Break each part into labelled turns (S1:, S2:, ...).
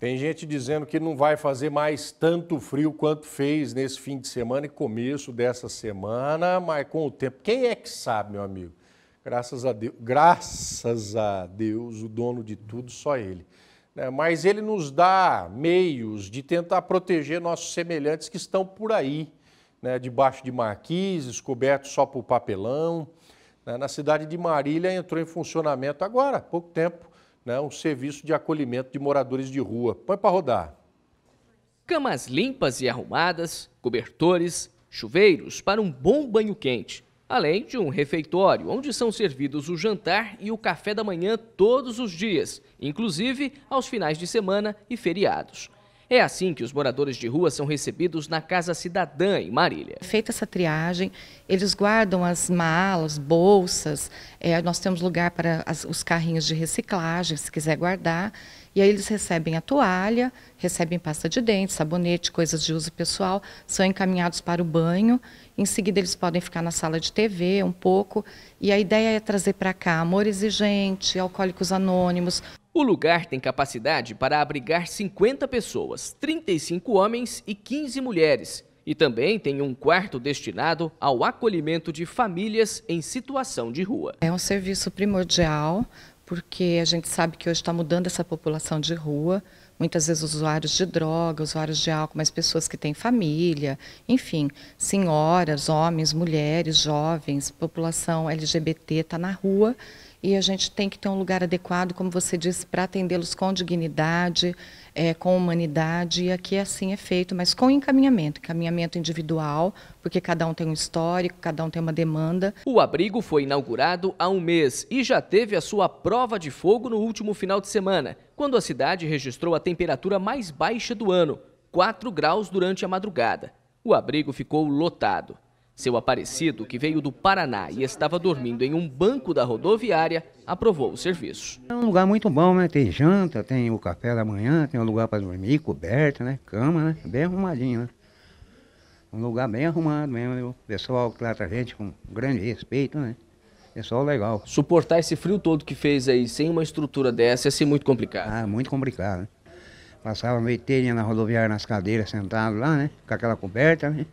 S1: Tem gente dizendo que não vai fazer mais tanto frio quanto fez nesse fim de semana e começo dessa semana, mas com o tempo. Quem é que sabe, meu amigo? Graças a Deus, graças a Deus, o dono de tudo, só ele. Né? Mas ele nos dá meios de tentar proteger nossos semelhantes que estão por aí, né? debaixo de marquises, cobertos só por papelão. Né? Na cidade de Marília entrou em funcionamento agora, há pouco tempo, né, um serviço de acolhimento de moradores de rua. Põe para rodar.
S2: Camas limpas e arrumadas, cobertores, chuveiros para um bom banho quente, além de um refeitório onde são servidos o jantar e o café da manhã todos os dias, inclusive aos finais de semana
S3: e feriados.
S2: É assim que os moradores de rua são recebidos na Casa Cidadã, em Marília.
S3: Feita essa triagem, eles guardam as malas, bolsas, é, nós temos lugar para as, os carrinhos de reciclagem, se quiser guardar. E aí eles recebem a toalha, recebem pasta de dente, sabonete, coisas de uso pessoal, são encaminhados para o banho. Em seguida, eles podem ficar na sala de TV um pouco. E a ideia é trazer para cá amor exigente, alcoólicos anônimos.
S2: O lugar tem capacidade para abrigar 50 pessoas, 35 homens e 15 mulheres, e também tem um quarto destinado ao acolhimento de famílias em situação de rua.
S3: É um serviço primordial, porque a gente sabe que hoje está mudando essa população de rua, muitas vezes usuários de droga, usuários de álcool, mas pessoas que têm família, enfim, senhoras, homens, mulheres, jovens, população LGBT está na rua e a gente tem que ter um lugar adequado, como você disse, para atendê-los com dignidade, é, com humanidade, e aqui é assim é feito, mas com encaminhamento, encaminhamento individual, porque cada um tem um histórico, cada um tem uma demanda.
S2: O abrigo foi inaugurado há um mês e já teve a sua prova de fogo no último final de semana, quando a cidade registrou a temperatura mais baixa do ano, 4 graus durante a madrugada. O abrigo ficou lotado. Seu aparecido, que veio do Paraná e estava dormindo em um banco da rodoviária, aprovou o serviço.
S1: É um lugar muito bom, né? Tem janta, tem o café da manhã, tem um lugar para dormir, coberta, né? Cama, né? Bem arrumadinho, né? Um lugar bem arrumado mesmo. O pessoal trata a gente com grande respeito, né? Pessoal é legal. Suportar
S2: esse frio todo que fez aí sem uma estrutura dessa ia ser muito complicado. Ah, muito complicado, né?
S1: Passava meio na rodoviária nas cadeiras sentado lá, né? Com aquela coberta, né?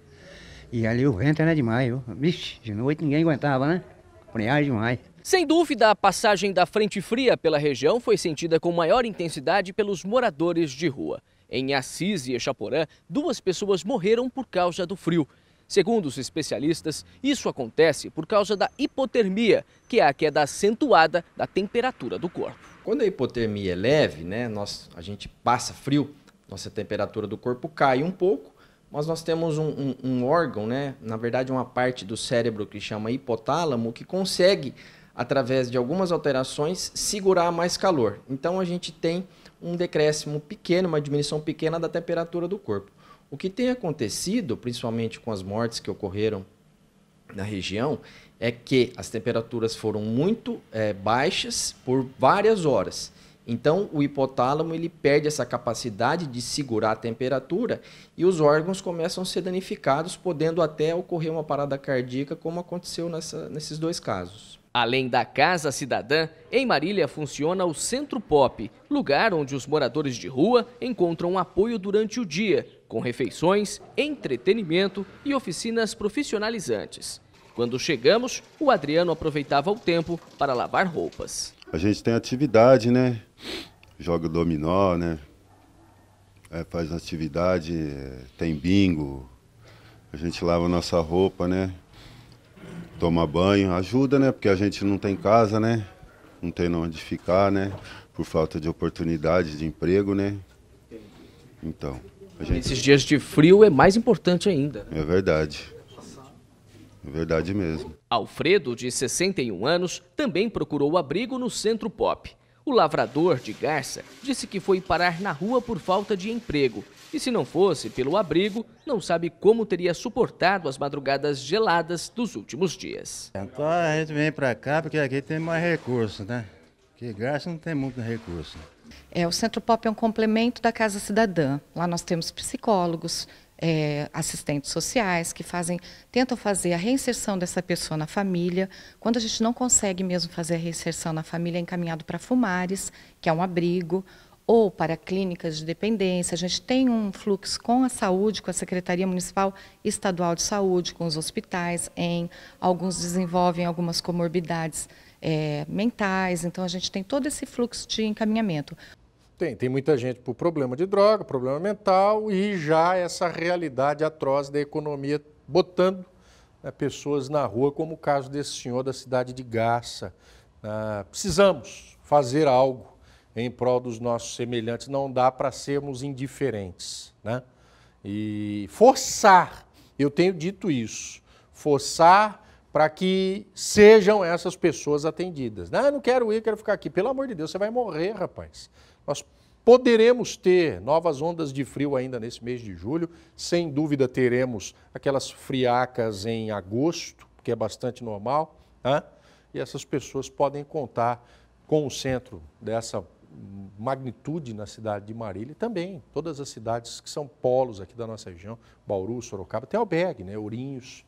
S1: E ali o vento era demais, viu? Vixe, de noite ninguém aguentava, né? Frear demais. Sem
S2: dúvida, a passagem da frente fria pela região foi sentida com maior intensidade pelos moradores de rua. Em Assis e Echaporã, duas pessoas morreram por causa do frio. Segundo os especialistas, isso acontece por causa da hipotermia, que é a queda acentuada da temperatura do corpo. Quando a hipotermia é leve, né, nós, a gente passa frio, nossa temperatura do corpo cai um pouco mas nós temos um, um, um, órgão, né? na verdade, uma parte do cérebro que chama hipotálamo, que consegue, através de algumas alterações, segurar mais calor. Então, a gente tem um decréscimo pequeno, uma diminuição pequena da temperatura do corpo. O que tem acontecido, principalmente com as mortes que ocorreram na região, é que as temperaturas foram muito é, baixas por várias horas. Então, o hipotálamo ele perde essa capacidade de segurar a temperatura e os órgãos começam a ser danificados, podendo até ocorrer uma parada cardíaca, como aconteceu nessa, nesses dois casos. Além da Casa Cidadã, em Marília funciona o Centro Pop, lugar onde os moradores de rua encontram apoio durante o dia, com refeições, entretenimento e oficinas profissionalizantes. Quando chegamos, o Adriano aproveitava o tempo para lavar roupas a gente tem atividade, né? Joga dominó, né? É, faz atividade, é, tem bingo, a gente lava nossa roupa, né? Toma banho, ajuda, né? Porque a gente não tem casa, né? Não tem onde ficar, né? Por falta de oportunidade de emprego, né? Então. Gente... Esses dias de frio é mais importante ainda. Né? É verdade. Verdade mesmo. Alfredo, de 61 anos, também procurou abrigo no Centro Pop. O lavrador de Garça disse que foi parar na rua por falta de emprego e, se não fosse pelo abrigo, não sabe como teria suportado as madrugadas geladas dos últimos dias.
S1: Então a gente vem para cá porque aqui tem mais recurso, né? Porque Garça não tem muito recurso.
S3: É, o Centro Pop é um complemento da Casa Cidadã. Lá nós temos psicólogos, é, assistentes sociais que fazem, tentam fazer a reinserção dessa pessoa na família. Quando a gente não consegue mesmo fazer a reinserção na família, é encaminhado para Fumares, que é um abrigo, ou para clínicas de dependência. A gente tem um fluxo com a saúde, com a Secretaria Municipal Estadual de Saúde, com os hospitais, em alguns desenvolvem algumas comorbidades é, mentais. Então, a gente tem todo esse fluxo de encaminhamento.
S1: Tem, tem muita gente por problema de droga, problema mental e já essa realidade atroz da economia botando né, pessoas na rua, como o caso desse senhor da cidade de Garça. Ah, precisamos fazer algo em prol dos nossos semelhantes, não dá para sermos indiferentes. Né? E forçar, eu tenho dito isso, forçar para que sejam essas pessoas atendidas. não quero ir, quero ficar aqui. Pelo amor de Deus, você vai morrer, rapaz. Nós poderemos ter novas ondas de frio ainda nesse mês de julho. Sem dúvida teremos aquelas friacas em agosto, que é bastante normal. Né? E essas pessoas podem contar com o centro dessa magnitude na cidade de Marília e também todas as cidades que são polos aqui da nossa região, Bauru, Sorocaba, até Albergue, né? Ourinhos,